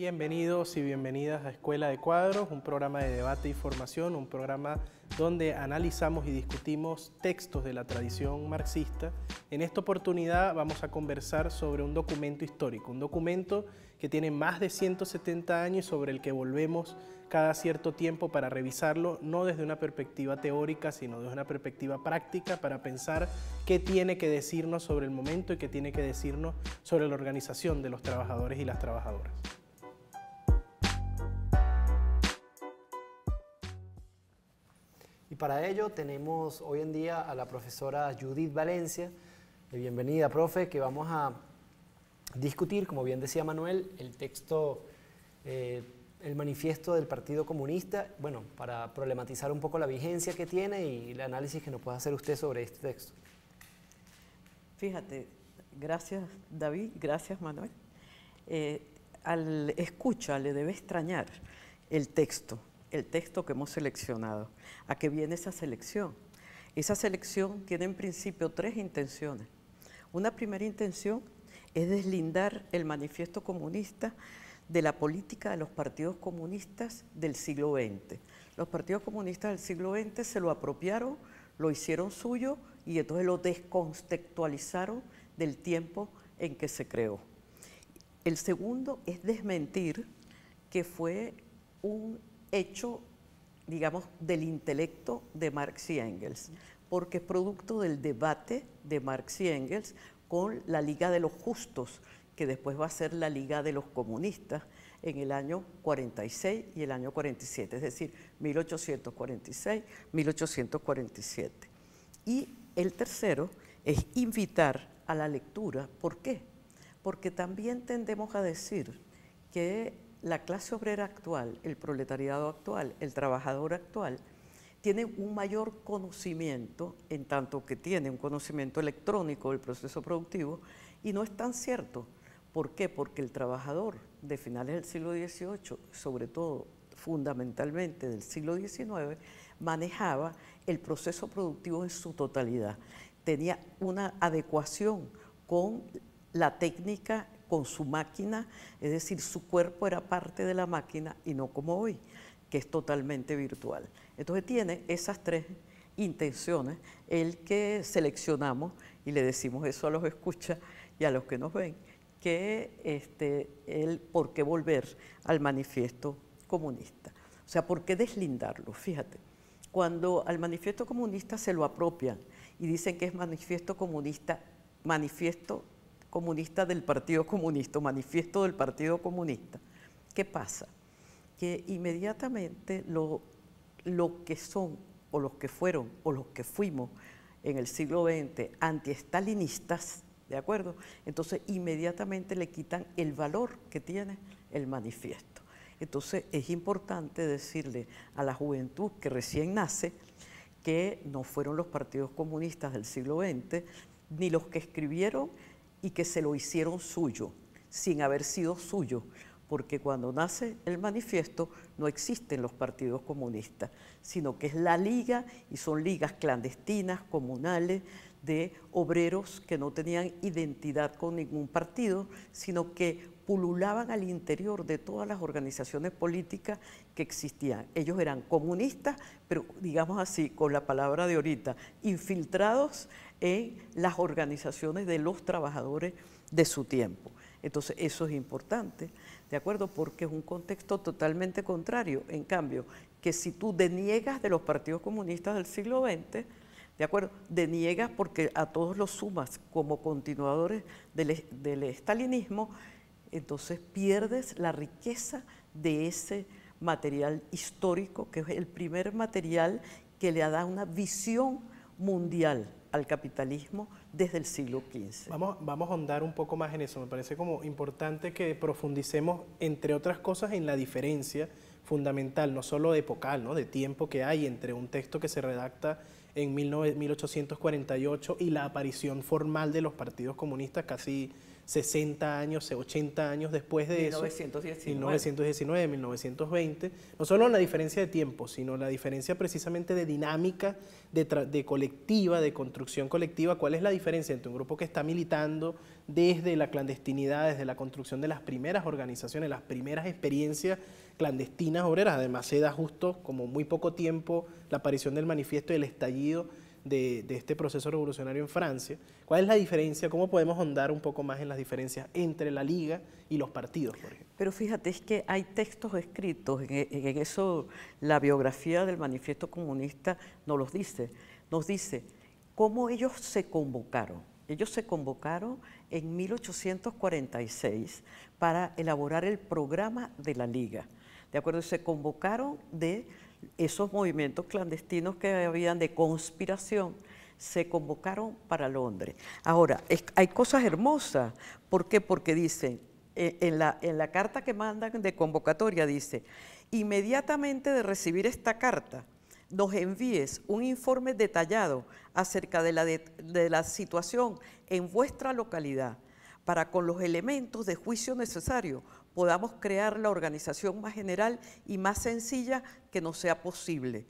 Bienvenidos y bienvenidas a Escuela de Cuadros, un programa de debate y formación, un programa donde analizamos y discutimos textos de la tradición marxista. En esta oportunidad vamos a conversar sobre un documento histórico, un documento que tiene más de 170 años y sobre el que volvemos cada cierto tiempo para revisarlo, no desde una perspectiva teórica, sino desde una perspectiva práctica, para pensar qué tiene que decirnos sobre el momento y qué tiene que decirnos sobre la organización de los trabajadores y las trabajadoras. para ello tenemos hoy en día a la profesora Judith Valencia. Eh, bienvenida, profe, que vamos a discutir, como bien decía Manuel, el texto, eh, el manifiesto del Partido Comunista, bueno, para problematizar un poco la vigencia que tiene y el análisis que nos puede hacer usted sobre este texto. Fíjate, gracias David, gracias Manuel. Eh, al escucha le debe extrañar el texto, el texto que hemos seleccionado. ¿A qué viene esa selección? Esa selección tiene en principio tres intenciones. Una primera intención es deslindar el manifiesto comunista de la política de los partidos comunistas del siglo XX. Los partidos comunistas del siglo XX se lo apropiaron, lo hicieron suyo y entonces lo descontextualizaron del tiempo en que se creó. El segundo es desmentir que fue un hecho, digamos, del intelecto de Marx y Engels, porque es producto del debate de Marx y Engels con la Liga de los Justos, que después va a ser la Liga de los Comunistas en el año 46 y el año 47, es decir, 1846-1847. Y el tercero es invitar a la lectura. ¿Por qué? Porque también tendemos a decir que la clase obrera actual, el proletariado actual, el trabajador actual, tiene un mayor conocimiento, en tanto que tiene un conocimiento electrónico del proceso productivo, y no es tan cierto. ¿Por qué? Porque el trabajador de finales del siglo XVIII, sobre todo fundamentalmente del siglo XIX, manejaba el proceso productivo en su totalidad. Tenía una adecuación con la técnica con su máquina, es decir, su cuerpo era parte de la máquina y no como hoy, que es totalmente virtual. Entonces tiene esas tres intenciones el que seleccionamos y le decimos eso a los escucha y a los que nos ven, que este, el por qué volver al manifiesto comunista. O sea, ¿por qué deslindarlo? Fíjate, cuando al manifiesto comunista se lo apropian y dicen que es manifiesto comunista, manifiesto comunista del Partido Comunista, manifiesto del Partido Comunista. ¿Qué pasa? Que inmediatamente lo, que son o los que fueron o los que fuimos en el siglo XX antiestalinistas, ¿de acuerdo? Entonces inmediatamente le quitan el valor que tiene el manifiesto. Entonces es importante decirle a la juventud que recién nace que no fueron los partidos comunistas del siglo XX ni los que escribieron y que se lo hicieron suyo, sin haber sido suyo, porque cuando nace el manifiesto no existen los partidos comunistas, sino que es la liga y son ligas clandestinas, comunales, de obreros que no tenían identidad con ningún partido, sino que pululaban al interior de todas las organizaciones políticas que existían. Ellos eran comunistas, pero digamos así, con la palabra de ahorita, infiltrados en las organizaciones de los trabajadores de su tiempo. Entonces, eso es importante, ¿de acuerdo? Porque es un contexto totalmente contrario. En cambio, que si tú deniegas de los partidos comunistas del siglo XX, ¿de acuerdo? Deniegas porque a todos los sumas como continuadores del, del estalinismo, entonces pierdes la riqueza de ese material histórico, que es el primer material que le ha dado una visión mundial al capitalismo desde el siglo XV. Vamos, vamos a ahondar un poco más en eso. Me parece como importante que profundicemos, entre otras cosas, en la diferencia fundamental, no solo epocal, ¿no? de tiempo que hay entre un texto que se redacta en 1848 y la aparición formal de los partidos comunistas casi 60 años, 80 años después de 1919. eso. 1919, 1920. No solo la diferencia de tiempo, sino la diferencia precisamente de dinámica, de, de colectiva, de construcción colectiva. ¿Cuál es la diferencia entre un grupo que está militando desde la clandestinidad, desde la construcción de las primeras organizaciones, las primeras experiencias clandestinas obreras? Además se da justo como muy poco tiempo la aparición del manifiesto y el estallido de, este proceso revolucionario en Francia. ¿Cuál es la diferencia? ¿Cómo podemos ahondar un poco más en las diferencias entre la Liga y los partidos, por Pero fíjate, es que hay textos escritos, en, en eso la biografía del manifiesto comunista nos los dice, nos dice cómo ellos se convocaron. Ellos se convocaron en 1846 para elaborar el programa de la Liga. De acuerdo, se convocaron de esos movimientos clandestinos que habían de conspiración se convocaron para Londres. Ahora, hay cosas hermosas. ¿Por qué? Porque dicen, eh, en, la, carta que mandan de convocatoria dice, inmediatamente de recibir esta carta, nos envíes un informe detallado acerca de la, de la, situación en vuestra localidad para con los elementos de juicio necesarios podamos crear la organización más general y más sencilla que nos sea posible.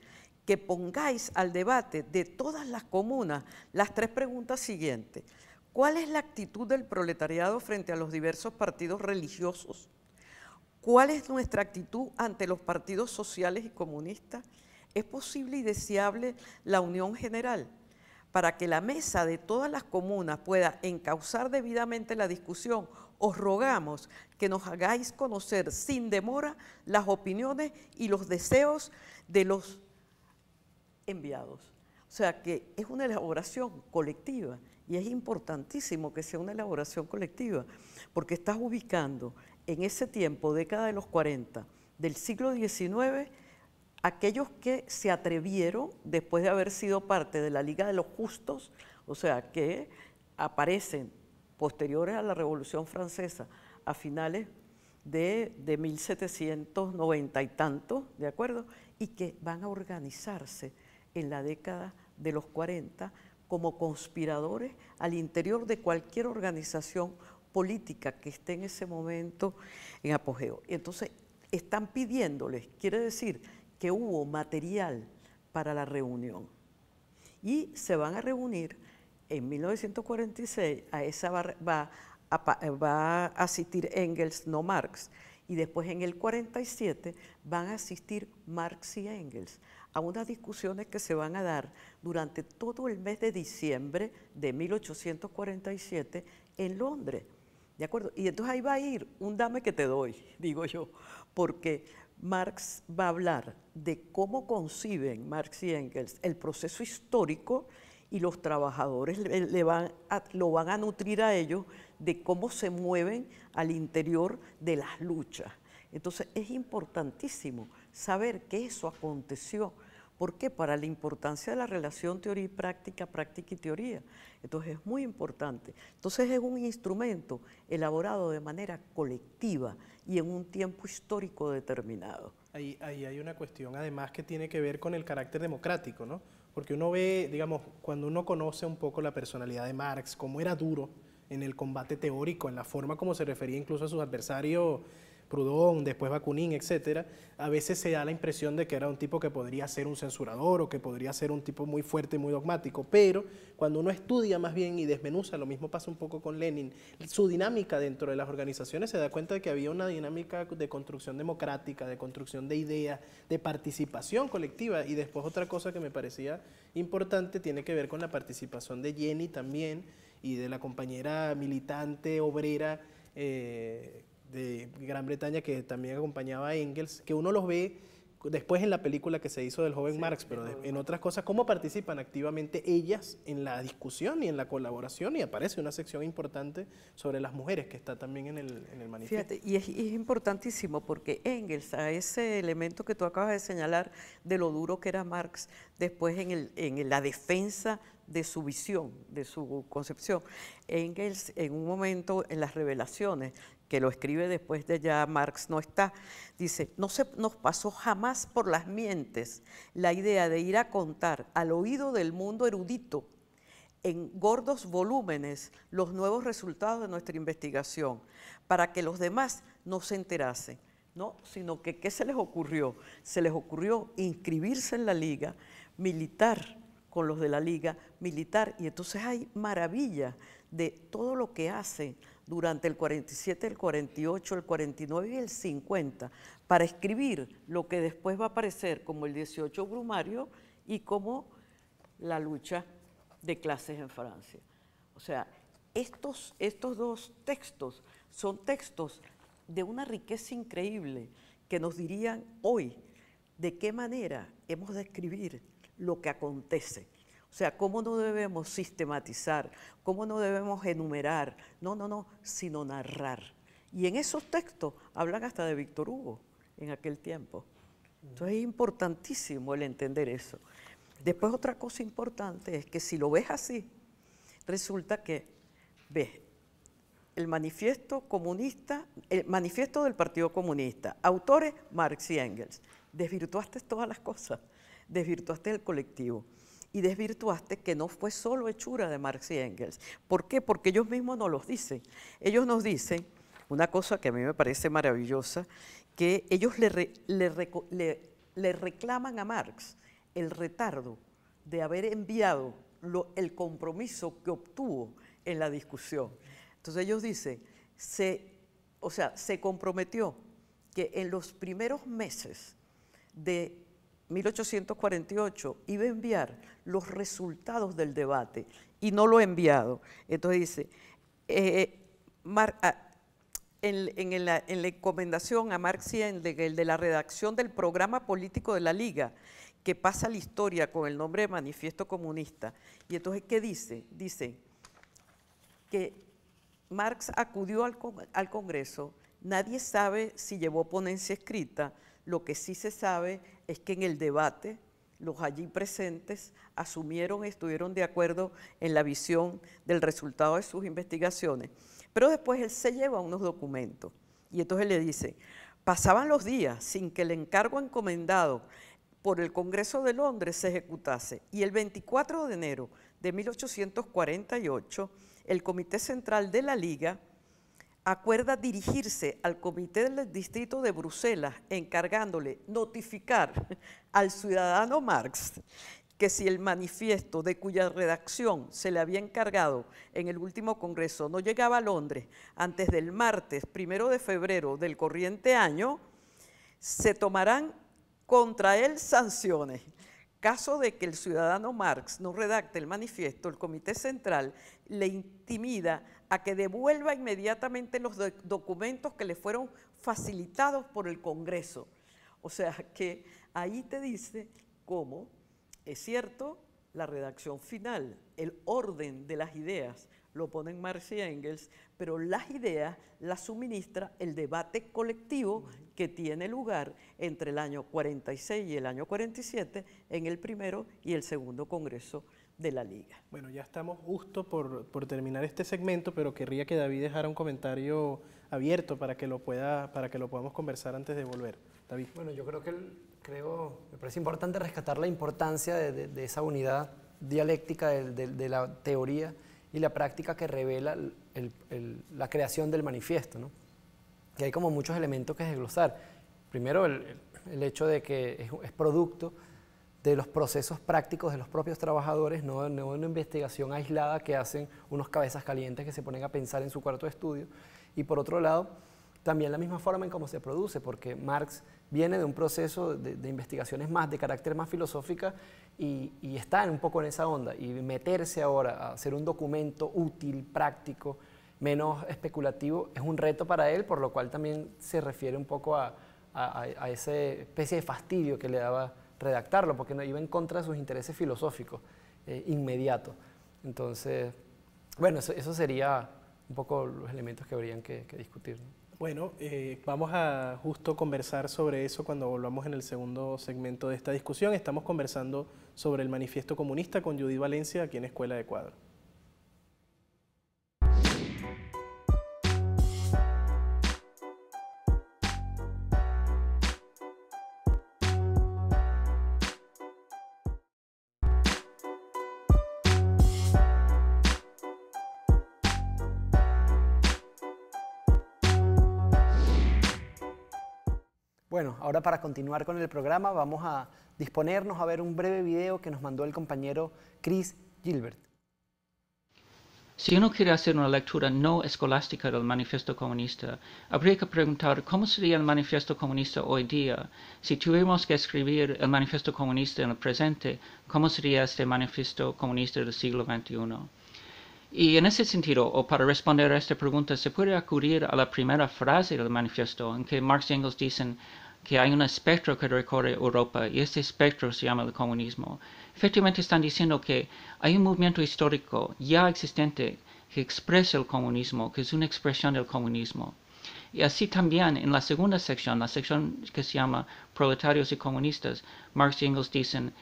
Que pongáis al debate de todas las comunas las tres preguntas siguientes. ¿Cuál es la actitud del proletariado frente a los diversos partidos religiosos? ¿Cuál es nuestra actitud ante los partidos sociales y comunistas? ¿Es posible y deseable la unión general? Para que la mesa de todas las comunas pueda encauzar debidamente la discusión, os rogamos que nos hagáis conocer sin demora las opiniones y los deseos de los enviados. O sea que es una elaboración colectiva y es importantísimo que sea una elaboración colectiva porque estás ubicando en ese tiempo, década de los 40, del siglo XIX, aquellos que se atrevieron después de haber sido parte de la Liga de los Justos, o sea, que aparecen posteriores a la Revolución Francesa, a finales de, 1790 y tanto, ¿de acuerdo? Y que van a organizarse en la década de los 40 como conspiradores al interior de cualquier organización política que esté en ese momento en apogeo. Entonces, están pidiéndoles, quiere decir que hubo material para la reunión. Y se van a reunir en 1946 a esa va, va, a, eh, va a asistir Engels, no Marx, y después en el 47 van a asistir Marx y Engels a unas discusiones que se van a dar durante todo el mes de diciembre de 1847 en Londres. ¿De acuerdo? Y entonces ahí va a ir un dame que te doy, digo yo, porque Marx va a hablar de cómo conciben Marx y Engels el proceso histórico y los trabajadores le, van lo van a nutrir a ellos de cómo se mueven al interior de las luchas. Entonces es importantísimo saber que eso aconteció. ¿Por qué? Para la importancia de la relación teoría y práctica, práctica y teoría. Entonces es muy importante. Entonces es un instrumento elaborado de manera colectiva y en un tiempo histórico determinado. Ahí, ahí hay una cuestión además que tiene que ver con el carácter democrático, ¿no? Porque uno ve, digamos, cuando uno conoce un poco la personalidad de Marx, cómo era duro en el combate teórico, en la forma como se refería incluso a sus adversarios Proudhon, después Bakunin, etcétera, a veces se da la impresión de que era un tipo que podría ser un censurador o que podría ser un tipo muy fuerte y muy dogmático, pero cuando uno estudia más bien y desmenuza, lo mismo pasa un poco con Lenin, su dinámica dentro de las organizaciones se da cuenta de que había una dinámica de construcción democrática, de construcción de ideas, de participación colectiva y después otra cosa que me parecía importante tiene que ver con la participación de Jenny también y de la compañera militante obrera eh, de Gran Bretaña que también acompañaba a Engels, que uno los ve después en la película que se hizo del joven Marx, pero en otras cosas, cómo participan activamente ellas en la discusión y en la colaboración y aparece una sección importante sobre las mujeres que está también en el, en manifiesto. y es, importantísimo porque Engels, a ese elemento que tú acabas de señalar de lo duro que era Marx, después en, el, en la defensa de su visión, de su concepción. Engels en un momento en las revelaciones que lo escribe después de ya Marx no está, dice, no se nos pasó jamás por las mientes la idea de ir a contar al oído del mundo erudito en gordos volúmenes los nuevos resultados de nuestra investigación para que los demás no se enterasen, ¿no? sino que ¿qué se les ocurrió? Se les ocurrió inscribirse en la liga, militar con los de la liga, militar, y entonces hay maravilla de todo lo que hace durante el 47, el 48, el 49 y el 50 para escribir lo que después va a aparecer como el 18 Brumario y como la lucha de clases en Francia. O sea, estos, estos dos textos son textos de una riqueza increíble que nos dirían hoy de qué manera hemos de escribir lo que acontece. O sea, ¿cómo no debemos sistematizar? ¿Cómo no debemos enumerar? No, no, no, sino narrar. Y en esos textos hablan hasta de Víctor Hugo en aquel tiempo. Entonces es importantísimo el entender eso. Después otra cosa importante es que si lo ves así, resulta que ves el manifiesto comunista, el manifiesto del Partido Comunista, autores Marx y Engels. Desvirtuaste todas las cosas, desvirtuaste el colectivo y desvirtuaste que no fue solo hechura de Marx y Engels. ¿Por qué? Porque ellos mismos nos los dicen. Ellos nos dicen una cosa que a mí me parece maravillosa, que ellos le, reclaman a Marx el retardo de haber enviado el compromiso que obtuvo en la discusión. Entonces ellos dicen, se, o sea, se comprometió que en los primeros meses de 1848 iba a enviar los resultados del debate y no lo ha enviado. Entonces dice, eh, eh, ah, en, la, encomendación a Marx y el de, la redacción del programa político de la Liga, que pasa la historia con el nombre de Manifiesto Comunista. Y entonces, ¿qué dice? Dice que Marx acudió al Congreso Nadie sabe si llevó ponencia escrita. Lo que sí se sabe es que en el debate los allí presentes asumieron y estuvieron de acuerdo en la visión del resultado de sus investigaciones. Pero después él se lleva unos documentos y entonces le dice, pasaban los días sin que el encargo encomendado por el Congreso de Londres se ejecutase y el 24 de enero de 1848 el Comité Central de la Liga acuerda dirigirse al Comité del Distrito de Bruselas encargándole notificar al ciudadano Marx que si el manifiesto de cuya redacción se le había encargado en el último Congreso no llegaba a Londres antes del martes primero de febrero del corriente año, se tomarán contra él sanciones. Caso de que el ciudadano Marx no redacte el manifiesto, el Comité Central le intimida a que devuelva inmediatamente los documentos que le fueron facilitados por el Congreso. O sea que ahí te dice cómo, es cierto, la redacción final, el orden de las ideas, lo ponen Marx y Engels, pero las ideas las suministra el debate colectivo que tiene lugar entre el año 46 y el año 47 en el primero y el segundo Congreso de la liga. Bueno, ya estamos justo por, terminar este segmento, pero querría que David dejara un comentario abierto para que lo, pueda, para que lo podamos conversar antes de volver. David. Bueno, yo creo que creo, me parece importante rescatar la importancia de, esa unidad dialéctica de, la teoría y la práctica que revela la creación del manifiesto. ¿no? Que hay como muchos elementos que desglosar. Primero, el, hecho de que es producto de los procesos prácticos de los propios trabajadores, no, de una investigación aislada que hacen unos cabezas calientes que se ponen a pensar en su cuarto de estudio. Y por otro lado, también la misma forma en cómo se produce, porque Marx viene de un proceso de, investigaciones más de carácter más filosófica y, está un poco en esa onda. Y meterse ahora a hacer un documento útil, práctico, menos especulativo, es un reto para él, por lo cual también se refiere un poco a, a, a esa especie de fastidio que le daba redactarlo, porque no iba en contra de sus intereses filosóficos eh, inmediatos. Entonces, bueno, eso, eso, sería un poco los elementos que habrían que, discutir. Bueno, eh, vamos a justo conversar sobre eso cuando volvamos en el segundo segmento de esta discusión. Estamos conversando sobre el manifiesto comunista con Judy Valencia aquí en Escuela de Cuadro. Bueno, ahora para continuar con el programa vamos a disponernos a ver un breve video que nos mandó el compañero Chris Gilbert. Si uno quiere hacer una lectura no escolástica del manifiesto comunista, habría que preguntar cómo sería el manifiesto comunista hoy día. Si tuviéramos que escribir el manifiesto comunista en el presente, ¿cómo sería este manifiesto comunista del siglo XXI? Y en ese sentido, o para responder a esta pregunta, se puede acudir a la primera frase del manifiesto en que Marx y Engels dicen que hay un espectro que recorre Europa y este espectro se llama el comunismo. Efectivamente están diciendo que hay un movimiento histórico ya existente que expresa el comunismo, que es una expresión del comunismo. Y así también en la segunda sección, la sección que se llama Proletarios y Comunistas, Marx y Engels dicen,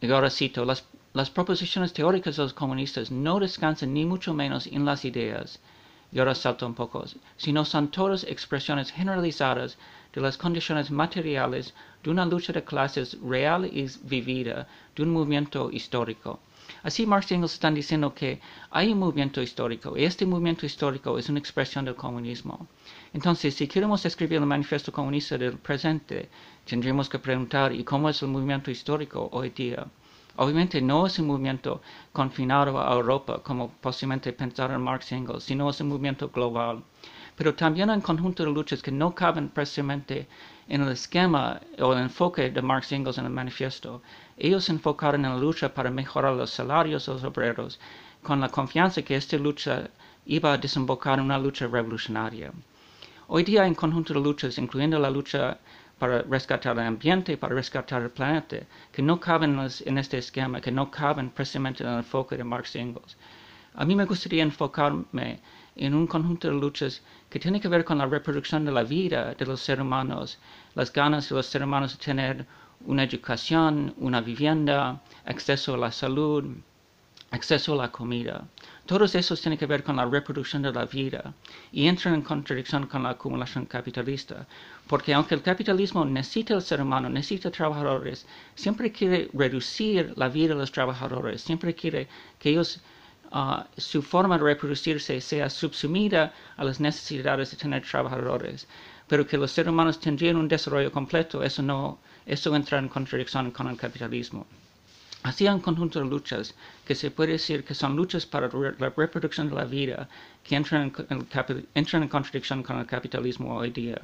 y ahora cito, las las proposiciones teóricas de los comunistas no descansan ni mucho menos en las ideas, y ahora salto un poco, sino son todas expresiones generalizadas de las condiciones materiales de una lucha de clases real y vivida, de un movimiento histórico. Así Marx y Engels están diciendo que hay un movimiento histórico, y este movimiento histórico es una expresión del comunismo. Entonces, si queremos escribir el manifiesto comunista del presente, tendremos que preguntar, ¿y cómo es el movimiento histórico hoy día? Obviamente no es un movimiento confinado a Europa, como posiblemente pensaron Marx y Engels, sino es un movimiento global. Pero también hay un conjunto de luchas que no caben precisamente en el esquema o el enfoque de Marx y Engels en el manifiesto. Ellos se enfocaron en la lucha para mejorar los salarios de los obreros, con la confianza que esta lucha iba a desembocar en una lucha revolucionaria. Hoy día hay un conjunto de luchas, incluyendo la lucha para rescatar el ambiente, para rescatar el planeta, que no caben en este esquema, que no caben precisamente en el enfoque de Marx y Engels. A mí me gustaría enfocarme en un conjunto de luchas que tiene que ver con la reproducción de la vida de los seres humanos, las ganas de los seres humanos de tener una educación, una vivienda, acceso a la salud, acceso a la comida. Todos esos tienen que ver con la reproducción de la vida y entran en contradicción con la acumulación capitalista. Porque aunque el capitalismo necesita al ser humano, necesita trabajadores, siempre quiere reducir la vida de los trabajadores, siempre quiere que ellos, ah, su forma de reproducirse sea subsumida a las necesidades de tener trabajadores. Pero que los seres humanos tendrían un desarrollo completo, eso no, eso entra en contradicción con el capitalismo. Así hay un conjunto de luchas que se puede decir que son luchas para la reproducción de la vida que entran entran en contradicción con el capitalismo hoy día.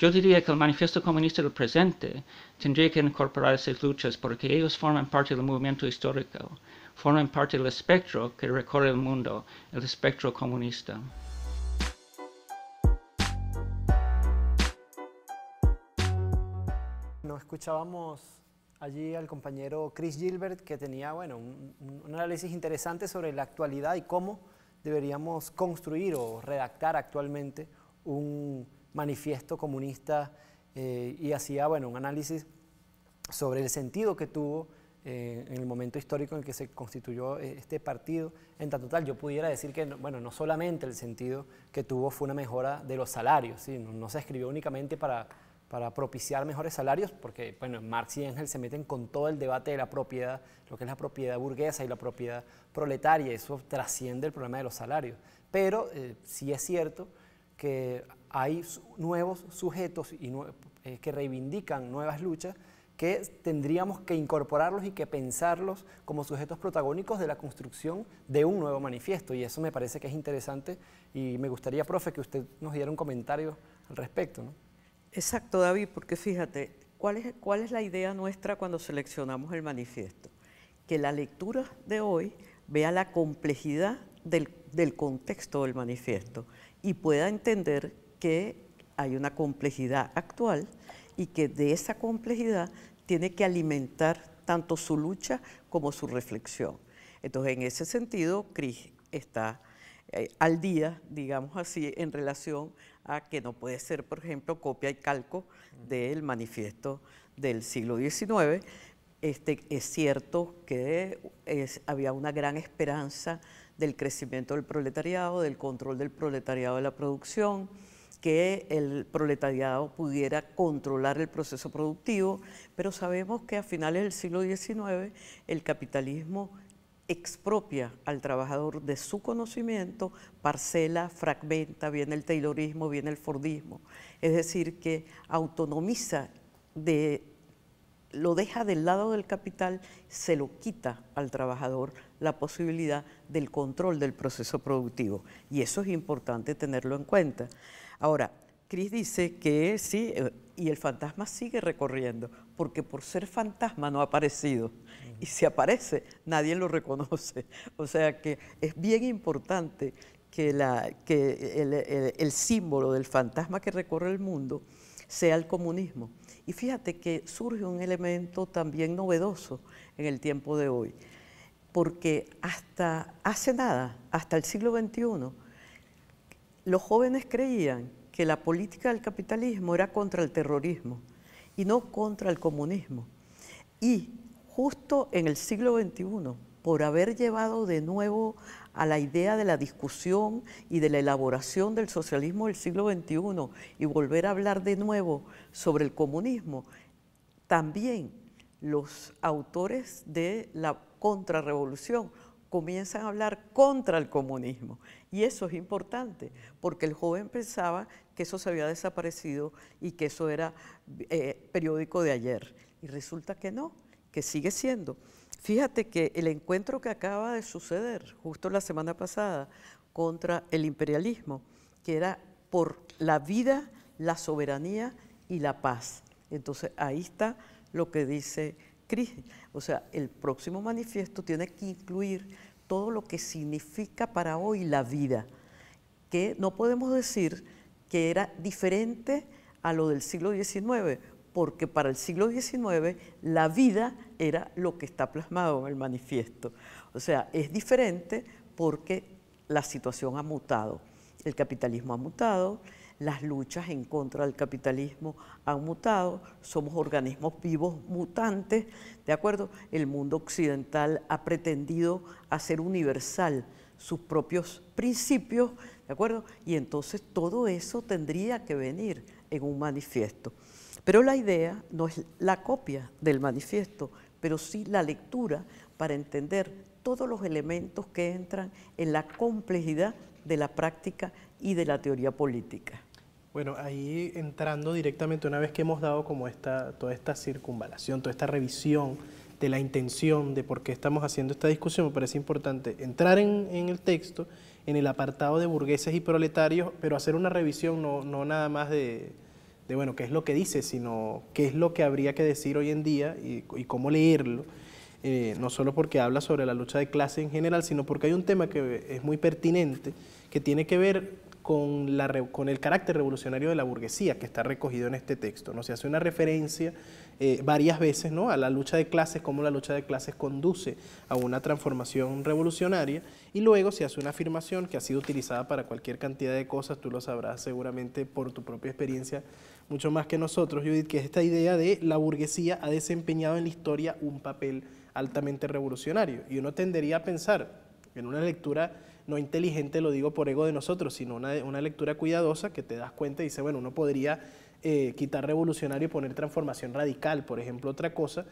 Yo diría que el manifiesto comunista del presente tendría que incorporar esas luchas porque ellos forman parte del movimiento histórico, forman parte del espectro que recorre el mundo, el espectro comunista. Nos escuchábamos allí al compañero Chris Gilbert que tenía bueno, un análisis interesante sobre la actualidad y cómo deberíamos construir o redactar actualmente un manifiesto comunista eh, y hacía bueno, un análisis sobre el sentido que tuvo eh, en el momento histórico en el que se constituyó eh, este partido. En tanto tal, yo pudiera decir que, bueno, no solamente el sentido que tuvo fue una mejora de los salarios, no, se escribió únicamente para, para propiciar mejores salarios, porque, bueno, Marx y Engels se meten con todo el debate de la propiedad, lo que es la propiedad burguesa y la propiedad proletaria, eso trasciende el problema de los salarios. Pero sí es cierto que hay nuevos sujetos y eh, que reivindican nuevas luchas que tendríamos que incorporarlos y que pensarlos como sujetos protagónicos de la construcción de un nuevo manifiesto. Y eso me parece que es interesante y me gustaría, profe, que usted nos diera un comentario al respecto. ¿no? Exacto, David, porque fíjate, ¿cuál es, ¿cuál es la idea nuestra cuando seleccionamos el manifiesto? Que la lectura de hoy vea la complejidad del, del contexto del manifiesto y pueda entender que hay una complejidad actual y que de esa complejidad tiene que alimentar tanto su lucha como su reflexión. Entonces, en ese sentido, Cris está eh, al día, digamos así, en relación a que no puede ser, por ejemplo, copia y calco del manifiesto del siglo XIX. Este, es cierto que había una gran esperanza del crecimiento del proletariado, del control del proletariado de la producción, que el proletariado pudiera controlar el proceso productivo, pero sabemos que a finales del siglo XIX el capitalismo expropia al trabajador de su conocimiento, parcela, fragmenta, viene el Taylorismo, viene el Fordismo, es decir, que autonomiza, lo deja del lado del capital, se lo quita al trabajador la posibilidad del control del proceso productivo. Y eso es importante tenerlo en cuenta. Ahora, Cris dice que sí, eh, y el fantasma sigue recorriendo, porque por ser fantasma no ha aparecido. Mm. Y si aparece, nadie lo reconoce. O sea que es bien importante que, el, el, símbolo del fantasma que recorre el mundo sea el comunismo. Y fíjate que surge un elemento también novedoso en el tiempo de hoy, porque hasta hace nada, hasta el siglo XXI, los jóvenes creían que la política del capitalismo era contra el terrorismo y no contra el comunismo. Y justo en el siglo XXI, por haber llevado de nuevo a la idea de la discusión y de la elaboración del socialismo del siglo XXI y volver a hablar de nuevo sobre el comunismo, también los autores de la contrarrevolución comienzan a hablar contra el comunismo. Y eso es importante, porque el joven pensaba que eso se había desaparecido y que eso era eh, periódico de ayer. Y resulta que no, que sigue siendo. Fíjate que el encuentro que acaba de suceder justo la semana pasada contra el imperialismo, que era por la vida, la soberanía y la paz. Entonces ahí está lo que dice o sea, el próximo manifiesto tiene que incluir todo lo que significa para hoy la vida, que no podemos decir que era diferente a lo del siglo XIX, porque para el siglo XIX la vida era lo que está plasmado en el manifiesto. O sea, es diferente porque la situación ha mutado, el capitalismo ha mutado, las luchas en contra del capitalismo han mutado, somos organismos vivos mutantes, ¿de acuerdo? El mundo occidental ha pretendido hacer universal sus propios principios, ¿de acuerdo? Y entonces todo eso tendría que venir en un manifiesto. Pero la idea no es la copia del manifiesto, pero sí la lectura para entender todos los elementos que entran en la complejidad de la práctica y de la teoría política. Bueno, ahí entrando directamente, una vez que hemos dado como esta, toda esta circunvalación, toda esta revisión de la intención de por qué estamos haciendo esta discusión, me parece importante entrar en, el texto, en el apartado de burgueses y proletarios, pero hacer una revisión no, no nada más de, de, bueno, qué es lo que dice, sino qué es lo que habría que decir hoy en día y, cómo leerlo. Eh, no solo porque habla sobre la lucha de clase en general, sino porque hay un tema que es muy pertinente, que tiene que ver con, el carácter revolucionario de la burguesía que está recogido en este texto. ¿no? Se hace una referencia eh, varias veces ¿no? a la lucha de clases, cómo la lucha de clases conduce a una transformación revolucionaria, y luego se hace una afirmación que ha sido utilizada para cualquier cantidad de cosas, tú lo sabrás seguramente por tu propia experiencia mucho más que nosotros, Judith, que es esta idea de la burguesía ha desempeñado en la historia un papel altamente revolucionario. Y uno tendería a pensar en una lectura no inteligente lo digo por ego de nosotros, sino una, una lectura cuidadosa que te das cuenta y dice, bueno, uno podría eh, quitar revolucionario y poner transformación radical, por ejemplo, otra cosa,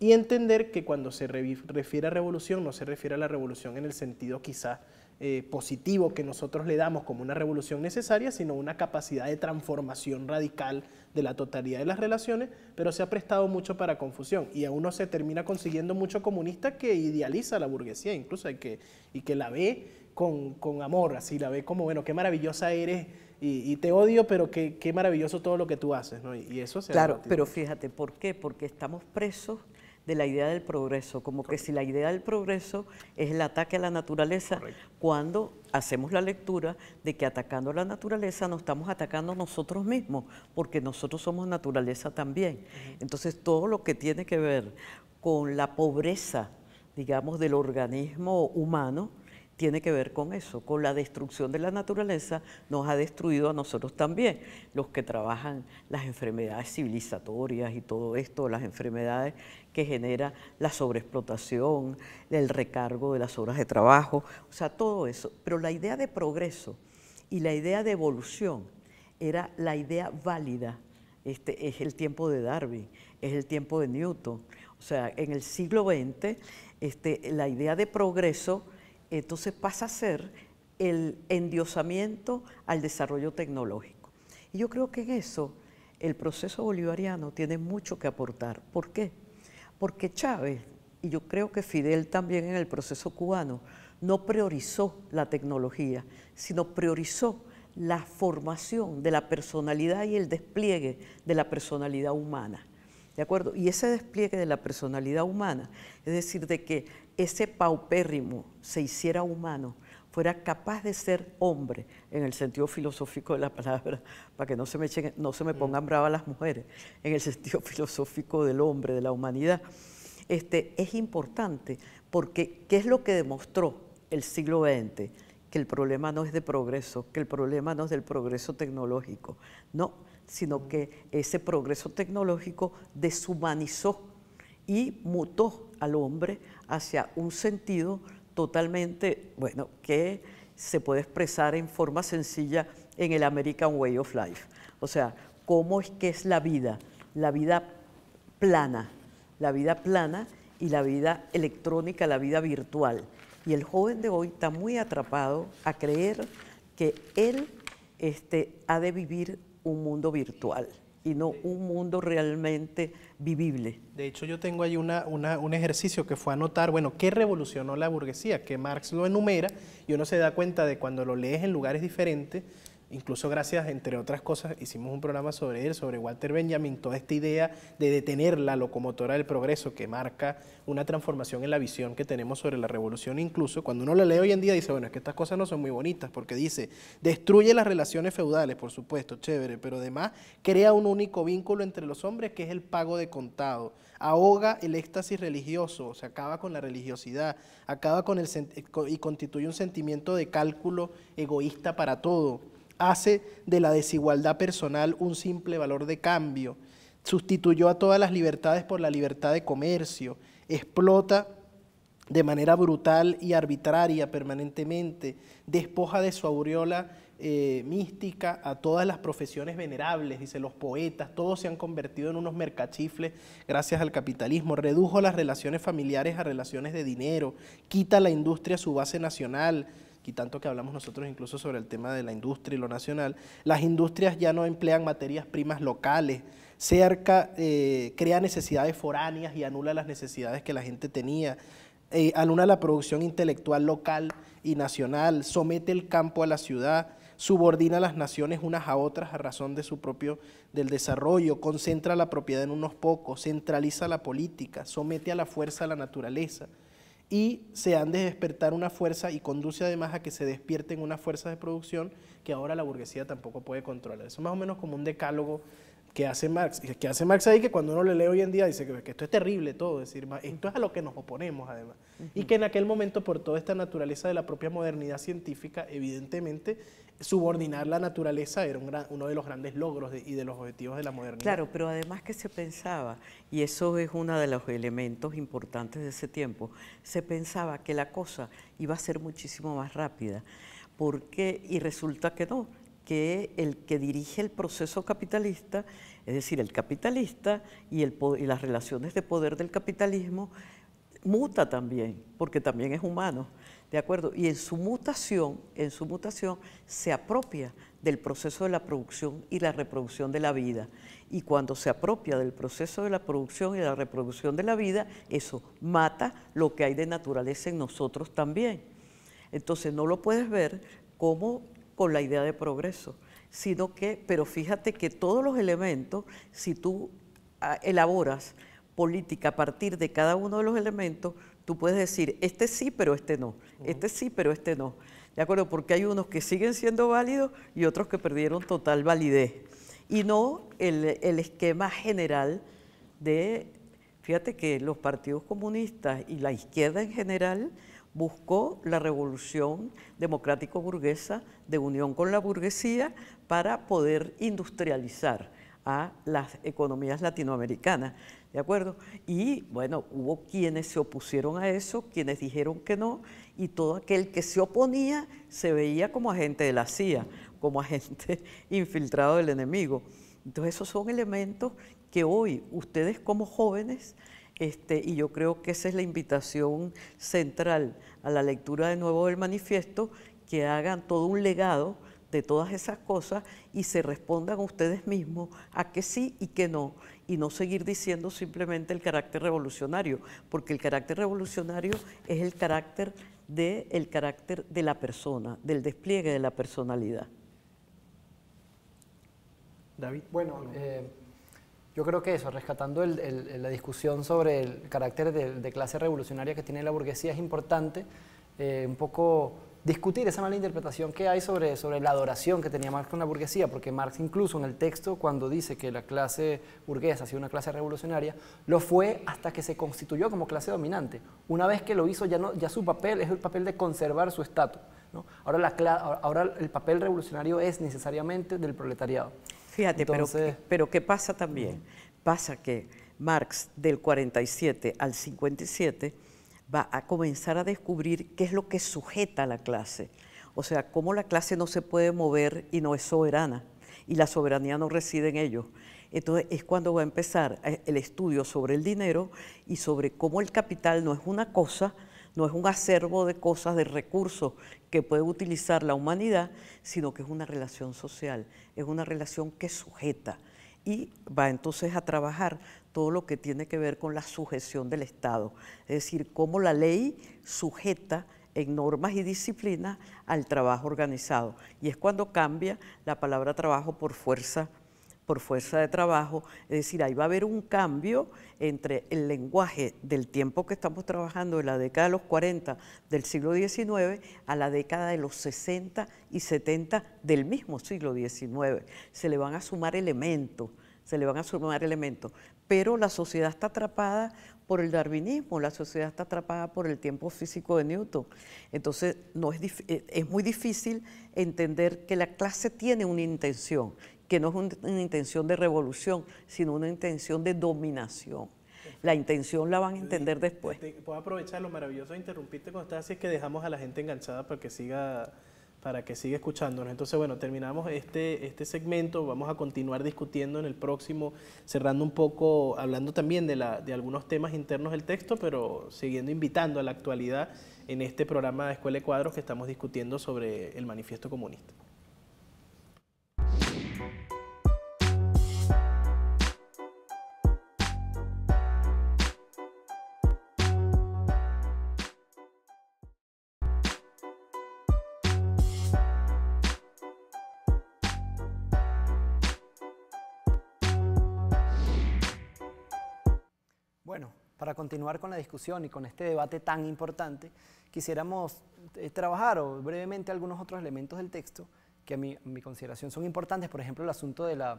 y entender que cuando se refiere a revolución no se refiere a la revolución en el sentido quizá eh, positivo que nosotros le damos como una revolución necesaria, sino una capacidad de transformación radical de la totalidad de las relaciones, pero se ha prestado mucho para confusión y a uno se termina consiguiendo mucho comunista que idealiza la burguesía incluso hay que, y que la ve con, amor, así la ve como, bueno, qué maravillosa eres y, te odio, pero qué, qué, maravilloso todo lo que tú haces, ¿no? Y, eso se Claro, pero fíjate, ¿por qué? Porque estamos presos de la idea del progreso, como que si la idea del progreso es el ataque a la naturaleza, cuando hacemos la lectura de que atacando a la naturaleza nos estamos atacando nosotros mismos, porque nosotros somos naturaleza también. Entonces todo lo que tiene que ver con la pobreza, digamos, del organismo humano, tiene que ver con eso, con la destrucción de la naturaleza, nos ha destruido a nosotros también, los que trabajan las enfermedades civilizatorias y todo esto, las enfermedades que genera la sobreexplotación, el recargo de las horas de trabajo, o sea, todo eso. Pero la idea de progreso y la idea de evolución era la idea válida. Este es el tiempo de Darwin, es el tiempo de Newton. O sea, en el siglo XX, este, la idea de progreso entonces pasa a ser el endiosamiento al desarrollo tecnológico. Y yo creo que en eso el proceso bolivariano tiene mucho que aportar. ¿Por qué? Porque Chávez, y yo creo que Fidel también en el proceso cubano, no priorizó la tecnología, sino priorizó la formación de la personalidad y el despliegue de la personalidad humana. ¿De acuerdo? Y ese despliegue de la personalidad humana, es decir, de que ese paupérrimo se hiciera humano, fuera capaz de ser hombre, en el sentido filosófico de la palabra, para que no se me, mm. pongan bravas las mujeres, en el sentido filosófico del hombre, de la humanidad, este, es importante, porque ¿qué es lo que demostró el siglo XX? que el problema no es de progreso, que el problema no es del progreso tecnológico, no, sino que ese progreso tecnológico deshumanizó y mutó al hombre hacia un sentido totalmente, bueno, que se puede expresar en forma sencilla en el American Way of Life. O sea, cómo es que es la vida, la vida plana, la vida plana y la vida electrónica, la vida virtual. Y el joven de hoy está muy atrapado a creer que él este, ha de vivir un mundo virtual y no un mundo realmente vivible. De hecho, yo tengo ahí una, un ejercicio que fue anotar, bueno, ¿qué revolucionó la burguesía? Que Marx lo enumera y uno se da cuenta de cuando lo lees en lugares diferentes, Incluso gracias, entre otras cosas, hicimos un programa sobre él, sobre Walter Benjamin, toda esta idea de detener la locomotora del progreso que marca una transformación en la visión que tenemos sobre la revolución. Incluso cuando uno la lee hoy en día dice, bueno, es que estas cosas no son muy bonitas porque dice, destruye las relaciones feudales, por supuesto, chévere, pero además crea un único vínculo entre los hombres que es el pago de contado, ahoga el éxtasis religioso, o sea, acaba con la religiosidad, acaba con el y constituye un sentimiento de cálculo egoísta para todo hace de la desigualdad personal un simple valor de cambio, sustituyó a todas las libertades por la libertad de comercio, explota de manera brutal y arbitraria permanentemente, despoja de su aureola eh, mística a todas las profesiones venerables, dice los poetas, todos se han convertido en unos mercachifles gracias al capitalismo, redujo las relaciones familiares a relaciones de dinero, quita la industria su base nacional, y tanto que hablamos nosotros incluso sobre el tema de la industria y lo nacional, las industrias ya no emplean materias primas locales, cerca eh, crea necesidades foráneas y anula las necesidades que la gente tenía, eh, anula la producción intelectual local y nacional, somete el campo a la ciudad, subordina las naciones unas a otras a razón de su propio del desarrollo, concentra la propiedad en unos pocos, centraliza la política, somete a la fuerza a la naturaleza, y se han de despertar una fuerza y conduce además a que se despierten una fuerza de producción que ahora la burguesía tampoco puede controlar. Eso es más o menos como un decálogo que hace Marx. Y que hace Marx ahí que cuando uno le lee hoy en día dice que, esto es terrible todo, es decir, esto es a lo que nos oponemos además. Y que en aquel momento por toda esta naturaleza de la propia modernidad científica, evidentemente subordinar la naturaleza era uno de los grandes logros y de los objetivos de la modernidad. Claro, pero además que se pensaba, y eso es uno de los elementos importantes de ese tiempo, se pensaba que la cosa iba a ser muchísimo más rápida. porque Y resulta que no que el que dirige el proceso capitalista, es decir, el capitalista y, el, y las relaciones de poder del capitalismo, muta también, porque también es humano, ¿de acuerdo? Y en su mutación, en su mutación se apropia del proceso de la producción y la reproducción de la vida. Y cuando se apropia del proceso de la producción y la reproducción de la vida, eso mata lo que hay de naturaleza en nosotros también. Entonces no lo puedes ver como con la idea de progreso, sino que, pero fíjate que todos los elementos, si tú ah, elaboras política a partir de cada uno de los elementos, tú puedes decir, este sí, pero este no, este sí, pero este no. ¿De acuerdo? Porque hay unos que siguen siendo válidos y otros que perdieron total validez. Y no el, el esquema general de, fíjate que los partidos comunistas y la izquierda en general, buscó la revolución democrático-burguesa de unión con la burguesía para poder industrializar a las economías latinoamericanas, ¿de acuerdo? Y bueno, hubo quienes se opusieron a eso, quienes dijeron que no, y todo aquel que se oponía se veía como agente de la CIA, como agente infiltrado del enemigo. Entonces esos son elementos que hoy ustedes como jóvenes este, y yo creo que esa es la invitación central a la lectura de nuevo del manifiesto, que hagan todo un legado de todas esas cosas y se respondan ustedes mismos a que sí y que no, y no seguir diciendo simplemente el carácter revolucionario, porque el carácter revolucionario es el carácter de carácter de la persona, del despliegue de la personalidad. David. Bueno, eh, yo creo que eso, rescatando la discusión sobre el carácter de, clase revolucionaria que tiene la burguesía, es importante eh, un poco discutir esa mala interpretación que hay sobre, sobre la adoración que tenía Marx con la burguesía, porque Marx incluso en el texto, cuando dice que la clase burguesa ha sido una clase revolucionaria, lo fue hasta que se constituyó como clase dominante. Una vez que lo hizo, ya, no, ya su papel es el papel de conservar su estatus. ¿no? Ahora, ahora el papel revolucionario es necesariamente del proletariado. Fíjate, pero, pero ¿qué pasa también? Pasa que Marx del 47 al 57 va a comenzar a descubrir qué es lo que sujeta a la clase, o sea, cómo la clase no se puede mover y no es soberana, y la soberanía no reside en ellos. Entonces es cuando va a empezar eh, el estudio sobre el dinero y sobre cómo el capital no es una cosa, no es un acervo de cosas, de recursos que puede utilizar la humanidad, sino que es una relación social, es una relación que sujeta y va entonces a trabajar todo lo que tiene que ver con la sujeción del Estado, es decir, cómo la ley sujeta en normas y disciplinas al trabajo organizado. Y es cuando cambia la palabra trabajo por fuerza por fuerza de trabajo, es decir, ahí va a haber un cambio entre el lenguaje del tiempo que estamos trabajando de la década de los 40 del siglo XIX a la década de los 60 y 70 del mismo siglo XIX. Se le van a sumar elementos, se le van a sumar elementos, pero la sociedad está atrapada por el darwinismo, la sociedad está atrapada por el tiempo físico de Newton. Entonces no es, eh, es muy difícil entender que la clase tiene una intención que no es una intención de revolución, sino una intención de dominación. La intención la van a entender después. Puedo aprovechar lo maravilloso de interrumpirte cuando estás así, es que dejamos a la gente enganchada para que siga para que siga escuchándonos. Entonces, bueno, terminamos este, este segmento, vamos a continuar discutiendo en el próximo, cerrando un poco, hablando también de, la, de algunos temas internos del texto, pero siguiendo invitando a la actualidad en este programa de Escuela de Cuadros que estamos discutiendo sobre el manifiesto comunista. continuar con la discusión y con este debate tan importante, quisiéramos eh, trabajar brevemente algunos otros elementos del texto que a mi, consideración son importantes, por ejemplo, el asunto de la,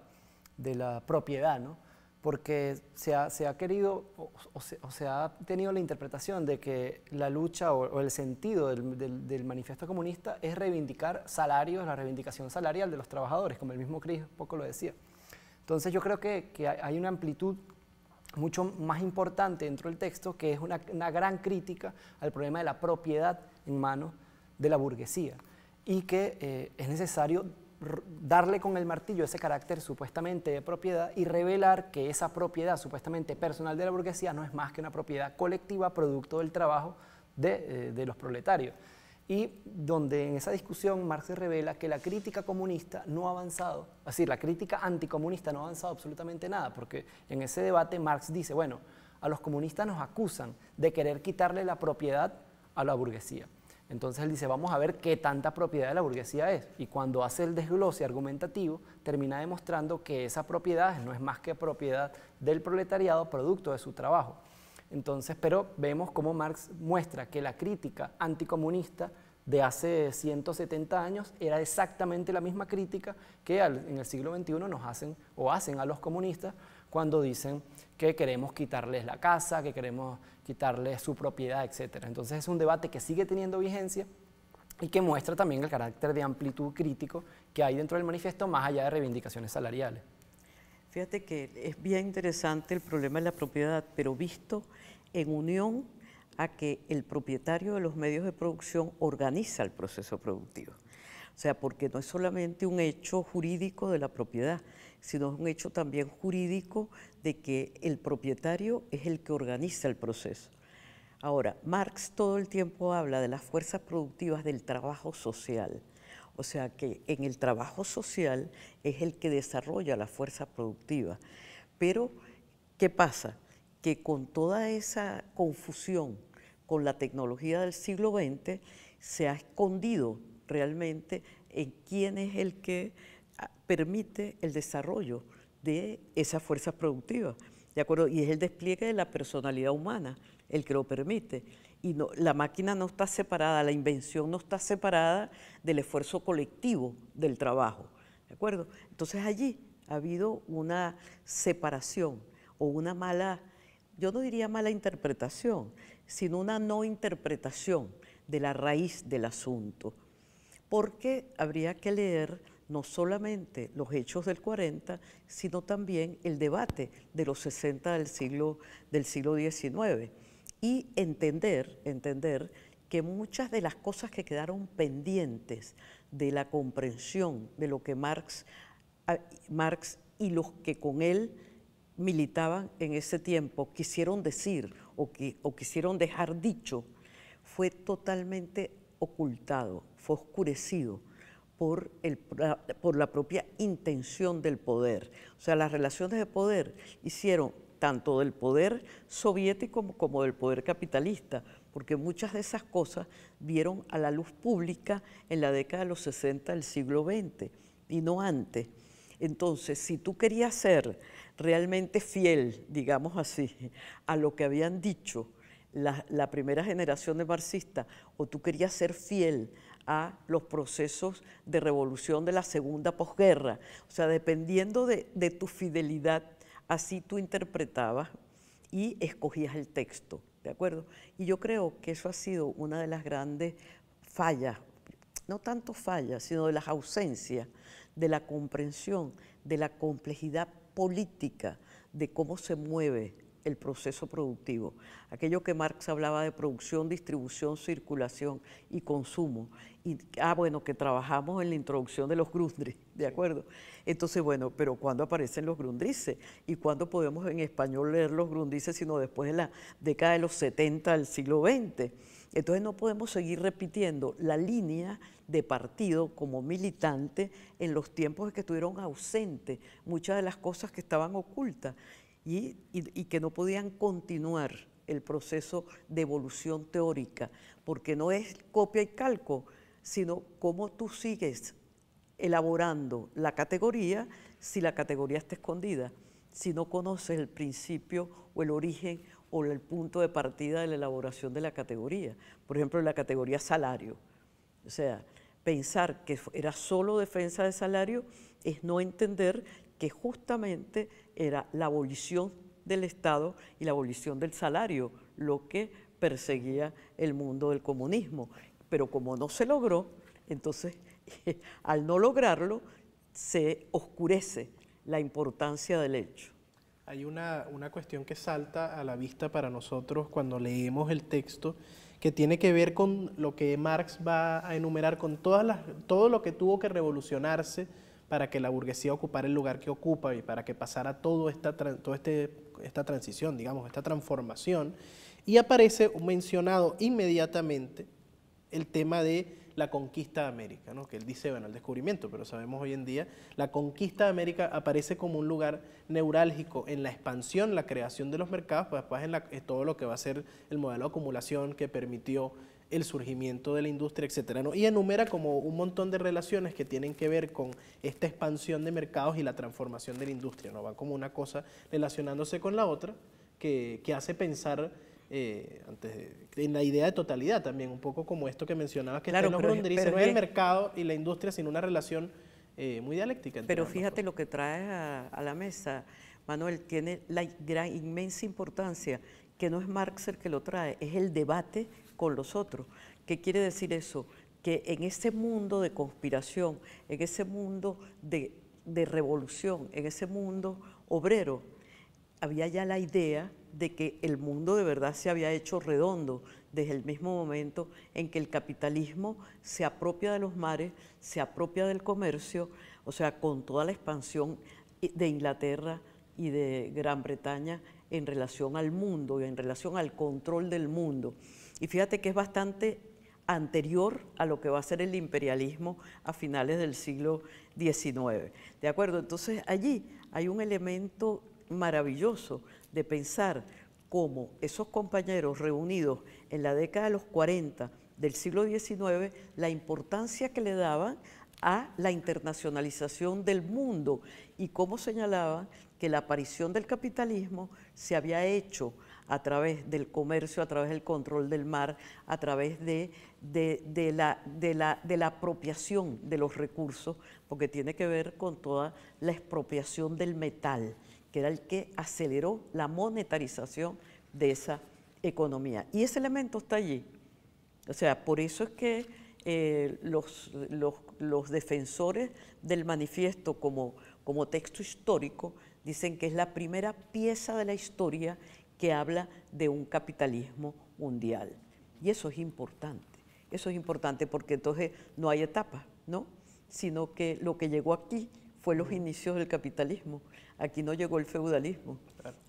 de la propiedad, ¿no? porque se ha, se ha querido o, se, ha tenido la interpretación de que la lucha o, el sentido del, del, manifiesto comunista es reivindicar salarios, la reivindicación salarial de los trabajadores, como el mismo Cris poco lo decía. Entonces yo creo que, que hay una amplitud mucho más importante dentro del texto, que es una, gran crítica al problema de la propiedad en manos de la burguesía y que eh, es necesario darle con el martillo ese carácter supuestamente de propiedad y revelar que esa propiedad supuestamente personal de la burguesía no es más que una propiedad colectiva producto del trabajo de eh, los proletarios y donde en esa discusión Marx revela que la crítica comunista no ha avanzado, es decir, la crítica anticomunista no ha avanzado absolutamente nada, porque en ese debate Marx dice, bueno, a los comunistas nos acusan de querer quitarle la propiedad a la burguesía. Entonces él dice, vamos a ver qué tanta propiedad de la burguesía es. Y cuando hace el desglose argumentativo, termina demostrando que esa propiedad no es más que propiedad del proletariado producto de su trabajo. Entonces, pero vemos cómo Marx muestra que la crítica anticomunista de hace 170 años era exactamente la misma crítica que en el siglo XXI nos hacen o hacen a los comunistas cuando dicen que queremos quitarles la casa, que queremos quitarles su propiedad, etc. Entonces es un debate que sigue teniendo vigencia y que muestra también el carácter de amplitud crítico que hay dentro del manifiesto más allá de reivindicaciones salariales. Fíjate que es bien interesante el problema de la propiedad, pero visto en unión a que el propietario de los medios de producción organiza el proceso productivo. O sea, porque no es solamente un hecho jurídico de la propiedad, sino es un hecho también jurídico de que el propietario es el que organiza el proceso. Ahora, Marx todo el tiempo habla de las fuerzas productivas del trabajo social. O sea que en el trabajo social es el que desarrolla la fuerza productiva. Pero, ¿qué pasa? Que con toda esa confusión con la tecnología del siglo XX, se ha escondido realmente en quién es el que ah, permite el desarrollo de esas fuerzas productivas. ¿De acuerdo? Y es el despliegue de la personalidad humana el que lo permite y la máquina no está separada, la invención no está separada del esfuerzo colectivo del trabajo. ¿De acuerdo? Entonces allí ha habido una separación o una mala, yo no diría mala interpretación, sino una no interpretación de la raíz del asunto. Porque habría que leer no solamente los hechos del 40, sino también el debate de los 60 del siglo, del siglo XIX y entender, entender que muchas de las cosas que quedaron pendientes de la comprensión de lo que Marx, ah, Marx y los que con él militaban en ese tiempo quisieron decir o, que, o quisieron dejar dicho, fue totalmente ocultado, fue oscurecido por, el, por la propia intención del poder. O sea, las relaciones de poder hicieron tanto del poder soviético como, del poder capitalista, porque muchas de esas cosas vieron a la luz pública en la década de los 60 del siglo XX y no antes. Entonces, si tú querías ser realmente fiel, digamos así, a lo que habían dicho la, primera generación de marxistas, o tú querías ser fiel a los procesos de revolución de la segunda posguerra, o sea, dependiendo de, de tu fidelidad Así tú interpretabas y escogías el texto, ¿de acuerdo? Y yo creo que eso ha sido una de las grandes fallas, no tanto fallas, sino de las ausencias de la comprensión, de la complejidad política, de cómo se mueve el proceso productivo. Aquello que Marx hablaba de producción, distribución, circulación y consumo. Y, ah, bueno, que trabajamos en la introducción de los Grundrisse, ¿de acuerdo? Entonces, bueno, pero ¿cuándo aparecen los Grundrisse? ¿Y cuándo podemos en español leer los Grundrisse sino después de la década de los 70 al siglo XX? Entonces no podemos seguir repitiendo la línea de partido como militante en los tiempos en que estuvieron ausentes muchas de las cosas que estaban ocultas y, que no podían continuar el proceso de evolución teórica, porque no es copia y calco, sino cómo tú sigues elaborando la categoría si la categoría está escondida, si no conoces el principio o el origen o el punto de partida de la elaboración de la categoría. Por ejemplo, la categoría salario. O sea, pensar que era solo defensa de salario es no entender que justamente era la abolición del Estado y la abolición del salario, lo que perseguía el mundo del comunismo. Pero como no se logró, entonces al no lograrlo se oscurece la importancia del hecho. Hay una, cuestión que salta a la vista para nosotros cuando leemos el texto que tiene que ver con lo que Marx va a enumerar, con todas las, todo lo que tuvo que revolucionarse para que la burguesía ocupara el lugar que ocupa y para que pasara toda esta, todo este, esta transición, digamos, esta transformación. Y aparece mencionado inmediatamente el tema de la conquista de América, ¿no? que él dice, bueno, el descubrimiento, pero sabemos hoy en día, la conquista de América aparece como un lugar neurálgico en la expansión, la creación de los mercados, pues después pues, en, todo lo que va a ser el modelo de acumulación que permitió el surgimiento de la industria, etcétera. ¿no? Y enumera como un montón de relaciones que tienen que ver con esta expansión de mercados y la transformación de la industria. ¿no? Va como una cosa relacionándose con la otra que, hace pensar eh, en la idea de totalidad también, un poco como esto que mencionabas que claro, este no es el mercado y la industria, sin una relación eh, muy dialéctica. Pero fíjate lo que trae a, a, la mesa, Manuel, tiene la gran, inmensa importancia que no es Marx el que lo trae, es el debate con los otros. ¿Qué quiere decir eso? Que en ese mundo de conspiración, en ese mundo de, revolución, en ese mundo obrero, había ya la idea de que el mundo de verdad se había hecho redondo desde el mismo momento en que el capitalismo se apropia de los mares, se apropia del comercio, o sea, con toda la expansión de Inglaterra y de Gran Bretaña en relación al mundo y en relación al control del mundo. Y fíjate que es bastante anterior a lo que va a ser el imperialismo a finales del siglo XIX. ¿De acuerdo? Entonces allí hay un elemento maravilloso de pensar cómo esos compañeros reunidos en la década de los 40 del siglo XIX, la importancia que le daban a la internacionalización del mundo y cómo señalaban que la aparición del capitalismo se había hecho a través del comercio, a través del control del mar, a través de, de, la, de, la, de la apropiación de los recursos, porque tiene que ver con toda la expropiación del metal, que era el que aceleró la monetarización de esa economía. Y ese elemento está allí. O sea, por eso es que eh, los, los, defensores del manifiesto como, como texto histórico dicen que es la primera pieza de la historia que habla de un capitalismo mundial. Y eso es importante, eso es importante porque entonces no hay etapa, ¿no? Sino que lo que llegó aquí fue los inicios del capitalismo. Aquí no llegó el feudalismo,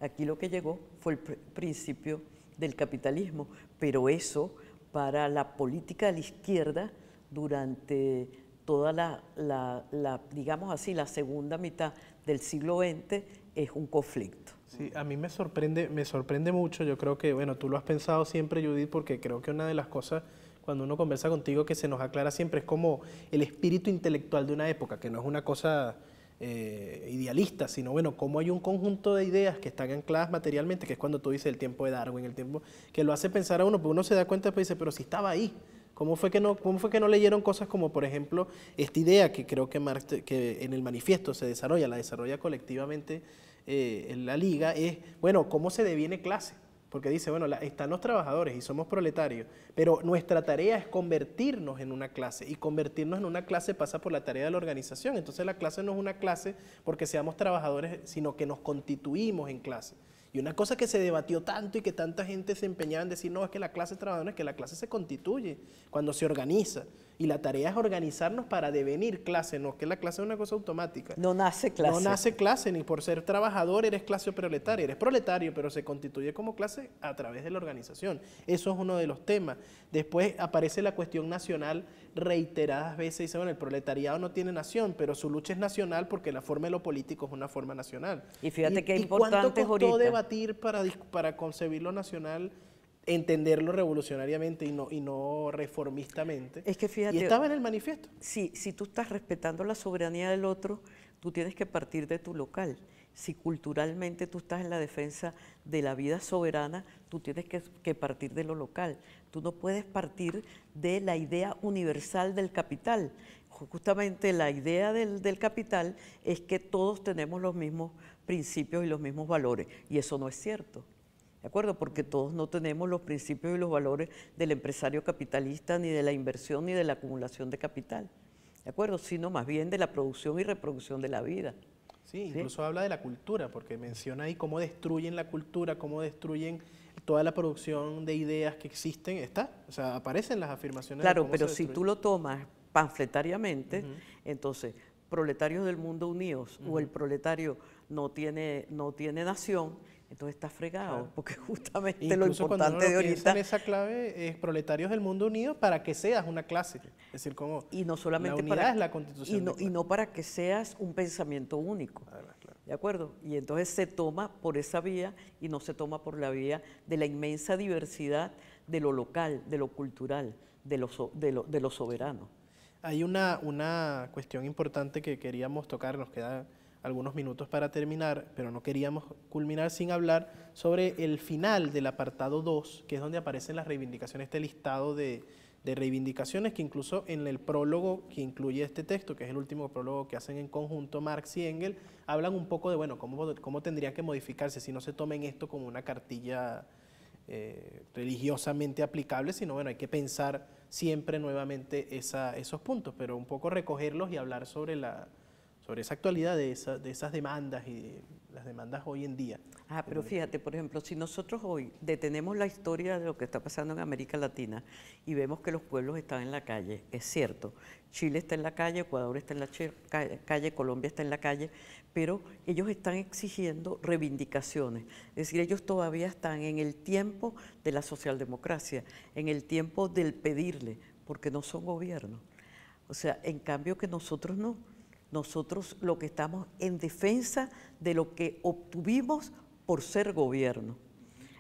aquí lo que llegó fue el principio del capitalismo, pero eso para la política de la izquierda durante toda la digamos así, la segunda mitad del siglo XX es un conflicto. Sí, a mí me sorprende, me sorprende mucho, yo creo que, bueno, tú lo has pensado siempre, Judith, porque creo que una de las cosas cuando uno conversa contigo que se nos aclara siempre es como el espíritu intelectual de una época, que no es una cosa eh, idealista, sino bueno, cómo hay un conjunto de ideas que están ancladas materialmente, que es cuando tú dices el tiempo de Darwin, el tiempo que lo hace pensar a uno, pero pues uno se da cuenta pues, y pues, dice, pero si estaba ahí. ¿Cómo fue, que no, ¿Cómo fue que no leyeron cosas como, por ejemplo, esta idea que creo que, que en el manifiesto se desarrolla, la desarrolla colectivamente eh, en la liga es, bueno, ¿cómo se deviene clase? Porque dice, bueno, están los trabajadores y somos proletarios, pero nuestra tarea es convertirnos en una clase y convertirnos en una clase pasa por la tarea de la organización. Entonces la clase no es una clase porque seamos trabajadores, sino que nos constituimos en clase. Y una cosa que se debatió tanto y que tanta gente se empeñaba en decir, no, es que la clase trabajadora, es que la clase se constituye cuando se organiza y la tarea es organizarnos para devenir clase, no que la clase es una cosa automática. No nace clase. No nace clase, ni por ser trabajador eres clase proletaria, eres proletario, pero se constituye como clase a través de la organización. Eso es uno de los temas. Después aparece la cuestión nacional reiteradas veces, dice, bueno, el proletariado no tiene nación, pero su lucha es nacional porque la forma de lo político es una forma nacional. Y fíjate qué importante ¿Y cuánto debatir para, para concebir lo nacional? entenderlo revolucionariamente y no, y no reformistamente. Es que fíjate. Y estaba en el manifiesto. Si, si tú estás respetando la soberanía del otro, tú tienes que partir de tu local. Si culturalmente tú estás en la defensa de la vida soberana, tú tienes que, partir de lo local. Tú no puedes partir de la idea universal del capital. Justamente la idea del, del capital es que todos tenemos los mismos principios y los mismos valores. Y eso no es cierto. ¿De acuerdo? Porque todos no tenemos los principios y los valores del empresario capitalista, ni de la inversión, ni de la acumulación de capital. ¿De acuerdo? Sino más bien de la producción y reproducción de la vida. Sí, incluso habla de la cultura, porque menciona ahí cómo destruyen la cultura, cómo destruyen toda la producción de ideas que existen. Está, o sea, aparecen las afirmaciones. Claro, pero si tú lo tomas panfletariamente, entonces, proletarios del mundo unidos o el proletario no tiene, no tiene nación entonces está fregado, porque justamente lo importante uno de ahorita. Esa clave es proletarios del mundo unido para que seas una clase. Es decir, como. Y no solamente la para, es la constitución. Y no, para que seas un pensamiento único. ¿De acuerdo? Y entonces se toma por esa vía y no se toma por la vía de la inmensa diversidad de lo local, de lo cultural, de lo, de, soberano. Hay una, una cuestión importante que queríamos tocar, nos queda algunos minutos para terminar, pero no queríamos culminar sin hablar sobre el final del apartado 2, que es donde aparecen las reivindicaciones, este listado de, reivindicaciones que incluso en el prólogo que incluye este texto, que es el último prólogo que hacen en conjunto Marx y Engel, hablan un poco de, bueno, cómo, cómo tendría que modificarse si no se tomen esto como una cartilla eh, religiosamente aplicable, sino, bueno, hay que pensar siempre nuevamente esa, esos puntos, pero un poco recogerlos y hablar sobre la sobre esa actualidad de, esas demandas y las demandas hoy en día. Ah, pero fíjate, por ejemplo, si nosotros hoy detenemos la historia de lo que está pasando en América Latina y vemos que los pueblos están en la calle, es cierto, Chile está en la calle, Ecuador está en la calle, Colombia está en la calle, pero ellos están exigiendo reivindicaciones. Es decir, ellos todavía están en el tiempo de la socialdemocracia, en el tiempo del pedirle, porque no son gobierno. O sea, en cambio que nosotros no. Nosotros lo que estamos en defensa de lo que obtuvimos por ser gobierno.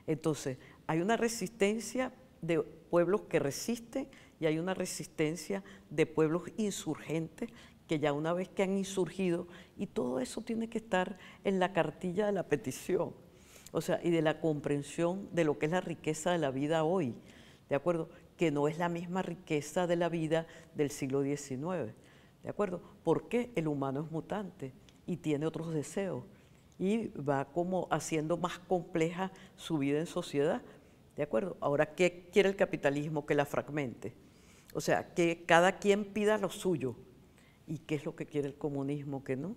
Entonces, hay una resistencia de pueblos que resisten y hay una resistencia de pueblos insurgentes que ya una vez que han insurgido, y todo eso tiene que estar en la cartilla de la petición, o sea, y de la comprensión de lo que es la riqueza de la vida hoy, ¿de acuerdo? Que no es la misma riqueza de la vida del siglo XIX. ¿De acuerdo? ¿por qué el humano es mutante y tiene otros deseos y va como haciendo más compleja su vida en sociedad. ¿De acuerdo? Ahora, ¿qué quiere el capitalismo que la fragmente? O sea, que cada quien pida lo suyo. ¿Y qué es lo que quiere el comunismo que no?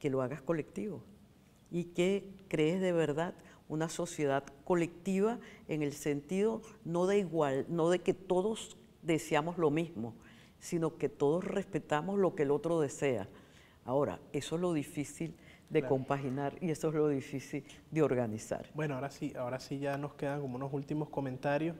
Que lo hagas colectivo y que crees de verdad una sociedad colectiva en el sentido no de igual, no de que todos deseamos lo mismo, sino que todos respetamos lo que el otro desea. Ahora, eso es lo difícil de compaginar y eso es lo difícil de organizar. Bueno, ahora sí, ahora sí ya nos quedan como unos últimos comentarios.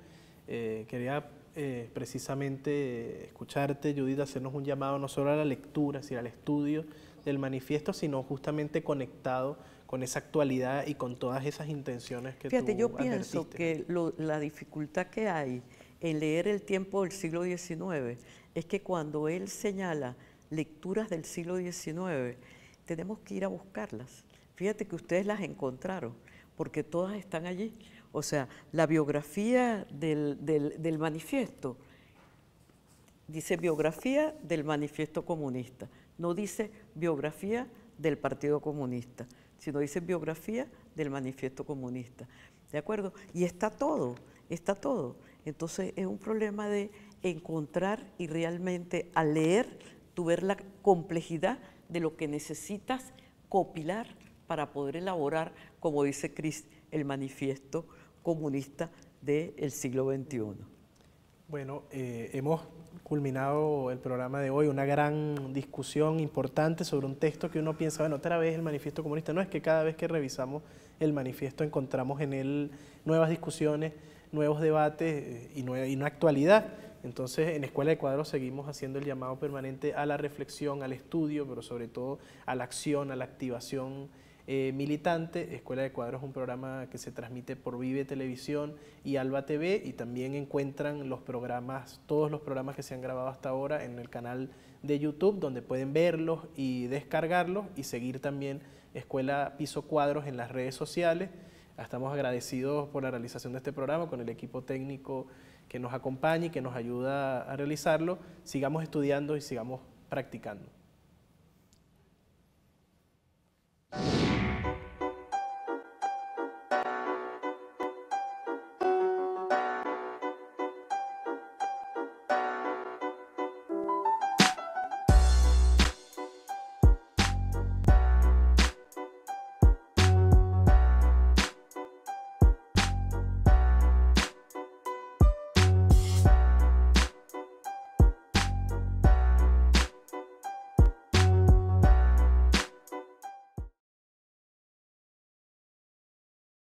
Eh, quería eh, precisamente escucharte, Judith, hacernos un llamado no solo a la lectura, sino al estudio del manifiesto, sino justamente conectado con esa actualidad y con todas esas intenciones que Fíjate, yo pienso que la dificultad que hay en leer el tiempo del siglo XIX es que cuando él señala lecturas del siglo XIX, tenemos que ir a buscarlas. Fíjate que ustedes las encontraron, porque todas están allí. O sea, la biografía del, del manifiesto dice biografía del manifiesto comunista, no dice biografía del Partido Comunista, sino dice biografía del manifiesto comunista. ¿De acuerdo? Y está todo, está todo. Entonces es un problema de encontrar y realmente al leer, tu ver la complejidad de lo que necesitas copilar para poder elaborar, como dice Cris, el manifiesto comunista del siglo XXI. Bueno, eh, hemos culminado el programa de hoy, una gran discusión importante sobre un texto que uno piensa, bueno, otra vez el manifiesto comunista. No es que cada vez que revisamos el manifiesto encontramos en él nuevas discusiones, nuevos debates eh, y una actualidad entonces, en Escuela de Cuadros seguimos haciendo el llamado permanente a la reflexión, al estudio, pero sobre todo a la acción, a la activación eh, militante. Escuela de Cuadros es un programa que se transmite por Vive Televisión y Alba TV y también encuentran los programas, todos los programas que se han grabado hasta ahora en el canal de YouTube, donde pueden verlos y descargarlos y seguir también Escuela Piso Cuadros en las redes sociales. Estamos agradecidos por la realización de este programa con el equipo técnico que nos acompañe y que nos ayuda a realizarlo, sigamos estudiando y sigamos practicando.